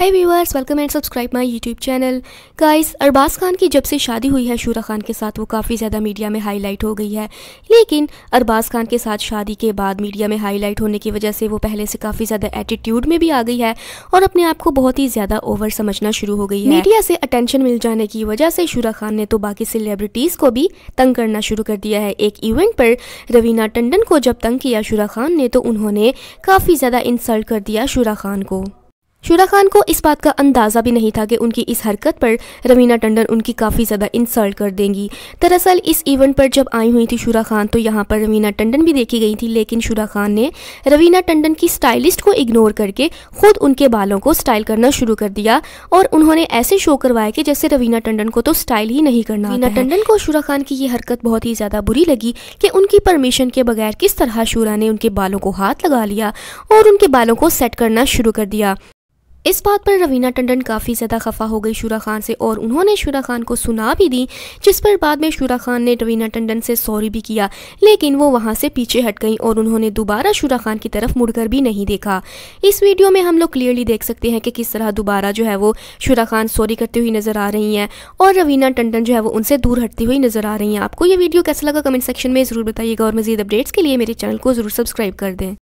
है viewers welcome and subscribe my YouTube channel guys Arbaaz Khan की जब से शादी हुई है शूरा खान के साथ वो काफ़ी ज़्यादा मीडिया में हाईलाइट हो गई है लेकिन अरबाज खान के साथ शादी के बाद मीडिया में हाईलाइट होने की वजह से वो पहले से काफ़ी ज़्यादा एटीट्यूड में भी आ गई है और अपने आप को बहुत ही ज़्यादा ओवर समझना शुरू हो गई है मीडिया से अटेंशन मिल जाने की वजह से शूरा खान ने तो बाकी सेलिब्रिटीज़ को भी तंग करना शुरू कर दिया है एक इवेंट पर रवीना टंडन को जब तंग किया शूरा खान ने तो उन्होंने काफ़ी ज़्यादा इंसल्ट कर दिया शूरा खान को शुरा खान को इस बात का अंदाज़ा भी नहीं था कि उनकी इस हरकत पर रवीना टंडन उनकी काफ़ी ज़्यादा इंसल्ट कर देंगी दरअसल इस इवेंट पर जब आई हुई थी शुरा खान तो यहाँ पर रवीना टंडन भी देखी गई थी लेकिन शुरा खान ने रवीना टंडन की स्टाइलिस्ट को इग्नोर करके खुद उनके बालों को स्टाइल करना शुरू कर दिया और उन्होंने ऐसे शो करवाया कि जैसे रवीना टंडन को तो स्टाइल ही नहीं करना रवीना टंडन को शुरा खान की ये हरकत बहुत ही ज़्यादा बुरी लगी कि उनकी परमिशन के बगैर किस तरह शुरा ने उनके बालों को हाथ लगा लिया और उनके बालों को सेट करना शुरू कर दिया इस बात पर रवीना टंडन काफ़ी ज़्यादा खफा हो गई शुरा खान से और उन्होंने शुरा खान को सुना भी दी जिस पर बाद में शुरा खान ने रवीना टंडन से सॉरी भी किया लेकिन वो वहाँ से पीछे हट गई और उन्होंने दोबारा शुरा खान की तरफ मुड़कर भी नहीं देखा इस वीडियो में हम लोग क्लियरली देख सकते हैं कि किस तरह दोबारा जो है वो शुरा खान सॉरी करती हुई नज़र आ रही हैं और रवीना टंडन जो है वो उनसे दूर हटती हुई नज़र आ रही हैं आपको ये वीडियो कैसा लगा कमेंट सेक्शन में ज़रूर बताइएगा और मजीद अपडेट्स के लिए मेरे चैनल को ज़रूर सब्सक्राइब कर दें